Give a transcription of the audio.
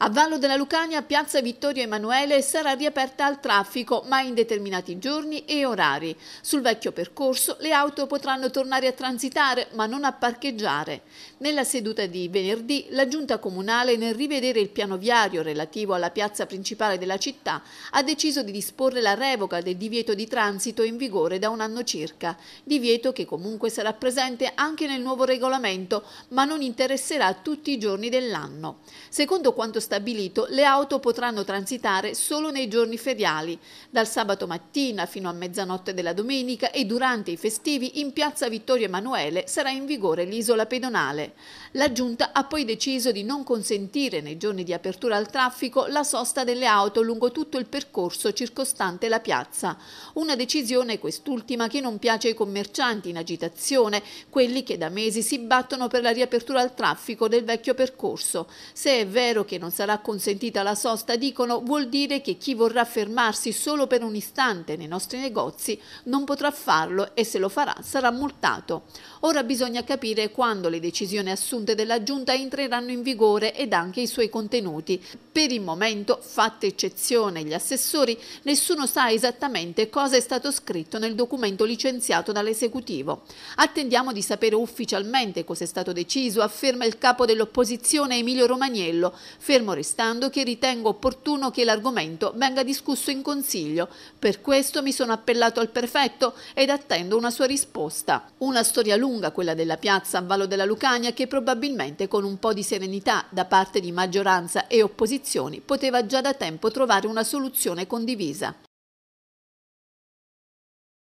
A Vallo della Lucania, piazza Vittorio Emanuele sarà riaperta al traffico, ma in determinati giorni e orari. Sul vecchio percorso le auto potranno tornare a transitare, ma non a parcheggiare. Nella seduta di venerdì, la Giunta Comunale, nel rivedere il piano viario relativo alla piazza principale della città, ha deciso di disporre la revoca del divieto di transito in vigore da un anno circa. Divieto che comunque sarà presente anche nel nuovo regolamento, ma non interesserà tutti i giorni dell'anno. Secondo quanto stabilito, le auto potranno transitare solo nei giorni feriali, dal sabato mattina fino a mezzanotte della domenica e durante i festivi in piazza Vittorio Emanuele sarà in vigore l'isola pedonale. La Giunta ha poi deciso di non consentire nei giorni di apertura al traffico la sosta delle auto lungo tutto il percorso circostante la piazza. Una decisione quest'ultima che non piace ai commercianti in agitazione, quelli che da mesi si battono per la riapertura al traffico del vecchio percorso. Se è vero che non sarà consentita la sosta, dicono, vuol dire che chi vorrà fermarsi solo per un istante nei nostri negozi non potrà farlo e se lo farà sarà multato. Ora bisogna capire quando le decisioni assunte della Giunta entreranno in vigore ed anche i suoi contenuti. Per il momento, fatta eccezione gli assessori, nessuno sa esattamente cosa è stato scritto nel documento licenziato dall'esecutivo. Attendiamo di sapere ufficialmente cosa è stato deciso, afferma il capo dell'opposizione Emilio Romagnello, fermo fermo restando che ritengo opportuno che l'argomento venga discusso in Consiglio. Per questo mi sono appellato al prefetto ed attendo una sua risposta. Una storia lunga quella della piazza a Vallo della Lucania che probabilmente con un po' di serenità da parte di maggioranza e opposizioni poteva già da tempo trovare una soluzione condivisa.